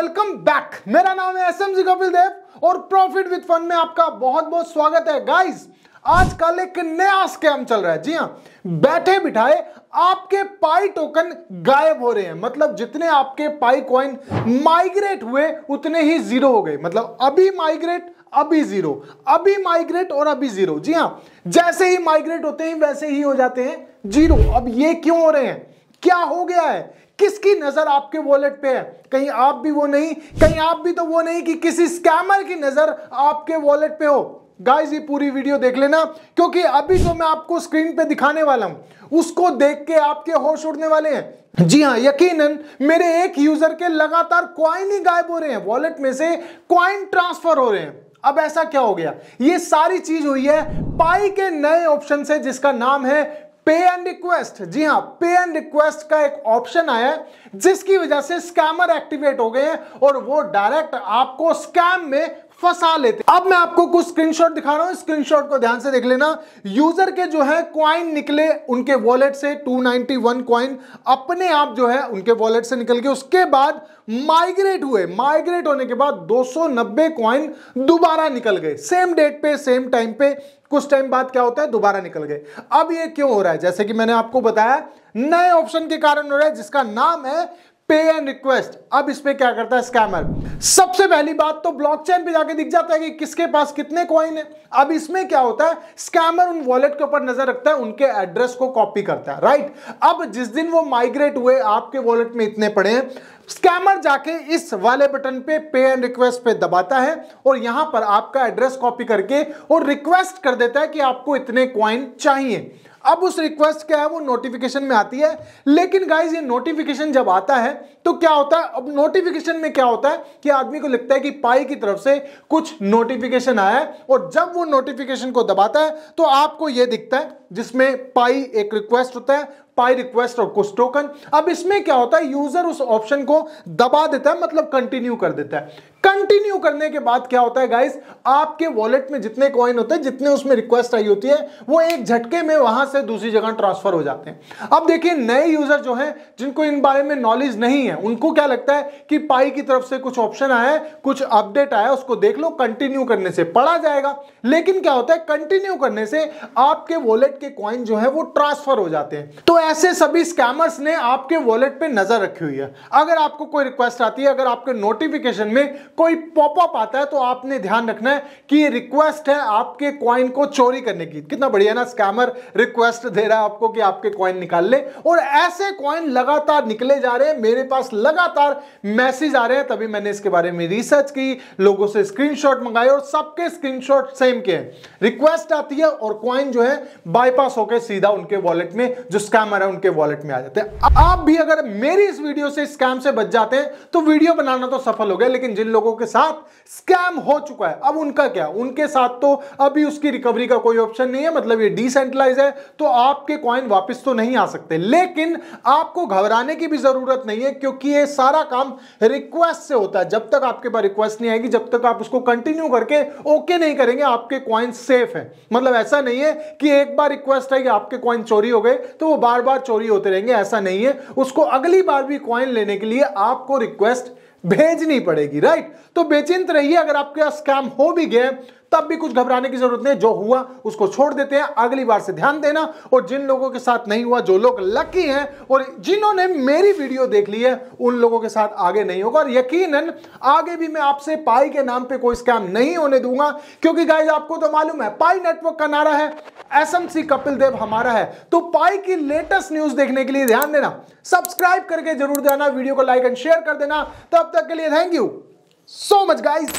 welcome back मेरा नाम है एस कपिल देव और प्रॉफिट विद फन में आपका बहुत बहुत स्वागत है गाइस आज कल एक नया स्कैम चल रहा है जी हाँ बैठे बिठाए आपके पाई टोकन गायब हो रहे हैं मतलब जितने आपके पाई कॉइन माइग्रेट हुए उतने ही जीरो हो गए मतलब अभी माइग्रेट अभी जीरो अभी माइग्रेट और अभी जीरो जी हाँ जैसे ही माइग्रेट होते हैं वैसे ही हो जाते हैं जीरो अब ये क्यों हो रहे हैं क्या हो गया है किसकी नजर आपके वॉलेट पे है कहीं आप भी वो नहीं कहीं आप भी तो वो नहीं कि किसी स्कैमर की नजर आपके वॉलेट पे हो गाइस ये पूरी वीडियो देख लेना क्योंकि अभी जो मैं आपको स्क्रीन पे दिखाने वाला हूं उसको देख के आपके होश उड़ने वाले हैं जी हाँ यकीनन मेरे एक यूजर के लगातार क्वाइन ही गायब हो रहे हैं वॉलेट में से क्वाइन ट्रांसफर हो रहे हैं अब ऐसा क्या हो गया ये सारी चीज हुई है पाई के नए ऑप्शन से जिसका नाम है पे एंड रिक्वेस्ट जी हाँ पे एंड रिक्वेस्ट का एक ऑप्शन आया है जिसकी वजह से स्कैमर एक्टिवेट हो गए हैं और वो डायरेक्ट आपको स्कैम में फंसा लेते अब मैं आपको कुछ स्क्रीनशॉट दिखा रहा हूं स्क्रीनशॉट को ध्यान से देख लेना यूजर के जो है क्वाइन निकले उनके वॉलेट से 291 नाइनटी क्वाइन अपने आप जो है उनके वॉलेट से निकल के उसके बाद माइग्रेट हुए माइग्रेट होने के बाद 290 क्वाइन दोबारा निकल गए सेम डेट पे सेम टाइम पे कुछ टाइम बाद क्या होता है दोबारा निकल गए अब ये क्यों हो रहा है जैसे कि मैंने आपको बताया नए ऑप्शन के कारण हो रहा है जिसका नाम है पे एंड रिक्वेस्ट अब इस पर क्या करता है स्कैमर सबसे पहली बात तो ब्लॉकचेन पे जाके दिख जाता है कि किसके पास कितने कॉइन है अब इसमें क्या होता है स्कैमर उन वॉलेट के ऊपर नजर रखता है उनके एड्रेस को कॉपी करता है राइट अब जिस दिन वो माइग्रेट हुए आपके वॉलेट में इतने पड़े हैं स्कैमर जाके इस वाले बटन पे पे एंड रिक्वेस्ट पे दबाता है और यहां पर आपका एड्रेस कॉपी करके और रिक्वेस्ट कर देता है कि आपको इतने क्वाइन चाहिए अब उस रिक्वेस्ट क्या है वो नोटिफिकेशन में आती है लेकिन गाइज ये नोटिफिकेशन जब आता है तो क्या होता है अब नोटिफिकेशन में क्या होता है कि आदमी को लगता है कि पाई की तरफ से कुछ नोटिफिकेशन आया है और जब वो नोटिफिकेशन को दबाता है तो आपको ये दिखता है जिसमें पाई एक रिक्वेस्ट होता है पाई रिक्वेस्ट और कुछ टोकन अब इसमें क्या होता है यूजर उस ऑप्शन को दबा देता है मतलब कंटिन्यू कर देता है कंटिन्यू करने के बाद क्या होता है गाइस आपके वॉलेट में जितने कॉइन होते हैं जितने उसमें रिक्वेस्ट आई होती है वो एक झटके में वहां से दूसरी जगह ट्रांसफर हो जाते हैं अब देखिए नए यूजर जो हैं जिनको इन बारे में नॉलेज नहीं है उनको क्या लगता है कि पाई की तरफ से कुछ ऑप्शन आया है कुछ अपडेट आया उसको देख लो कंटिन्यू करने से पढ़ा जाएगा लेकिन क्या होता है कंटिन्यू करने से आपके वॉलेट के कॉइन जो है वो ट्रांसफर हो जाते हैं तो ऐसे सभी स्कैमर्स ने आपके वॉलेट पे नजर रखी हुई है अगर आपको कोई रिक्वेस्ट आती है अगर आपके नोटिफिकेशन में कोई पॉपअप आता है तो आपने ध्यान रखना है कि ये रिक्वेस्ट है आपके कॉइन को चोरी करने की कितना बढ़िया ना स्कैमर रिक्वेस्ट दे रहा है आपको कि आपके कॉइन निकाल ले और ऐसे कॉइन लगातार निकले जा रहे हैं मेरे पास लगातार मैसेज आ रहे हैं तभी मैंने इसके बारे में रिसर्च की लोगों से स्क्रीन मंगाए और सबके स्क्रीन सेम के हैं रिक्वेस्ट आती है और कॉइन जो है बाईपास होकर सीधा उनके वॉलेट में जो स्कैमर हमारा उनके वॉलेट में आ जाते हैं आप भी अगर मेरी इस वीडियो से स्कैम से बच जाते हैं तो वीडियो बनाना तो सफल हो गया लेकिन जिन लोगों के साथ स्कैम हो चुका है अब उनका क्या उनके साथ तो अभी उसकी रिकवरी का कोई ऑप्शन नहीं है मतलब ये डिसेंट्रलाइज है तो आपके कॉइन वापस तो नहीं आ सकते लेकिन आपको घबराने की भी जरूरत नहीं है क्योंकि ये सारा काम रिक्वेस्ट से होता है जब तक आपके पास रिक्वेस्ट नहीं आएगी जब तक आप उसको कंटिन्यू करके ओके नहीं करेंगे आपके कॉइन सेफ है मतलब ऐसा नहीं है कि एक बार रिक्वेस्ट है कि आपके कॉइन चोरी हो गए तो वो बार बार बार चोरी होते रहेंगे ऐसा नहीं है उसको अगली बार भी क्वाइन लेने के लिए आपको रिक्वेस्ट भेजनी पड़ेगी राइट तो बेचिंत रहिए अगर आपके स्कैम हो भी गया तब भी कुछ घबराने की जरूरत नहीं जो हुआ उसको छोड़ देते हैं अगली बार से ध्यान देना और जिन लोगों के साथ नहीं हुआ जो लोग लकी हैं और जिन्होंने मेरी वीडियो देख ली है उन लोगों के साथ आगे नहीं होगा और यकीनन आगे भी मैं आपसे पाई के नाम पे कोई स्कैम नहीं होने दूंगा क्योंकि गाइज आपको तो मालूम है पाई नेटवर्क का नारा है सी कपिल देव हमारा है तो पाई की लेटेस्ट न्यूज देखने के लिए ध्यान देना सब्सक्राइब करके जरूर जाना वीडियो को लाइक एंड शेयर कर देना तब तक के लिए thank you so much guys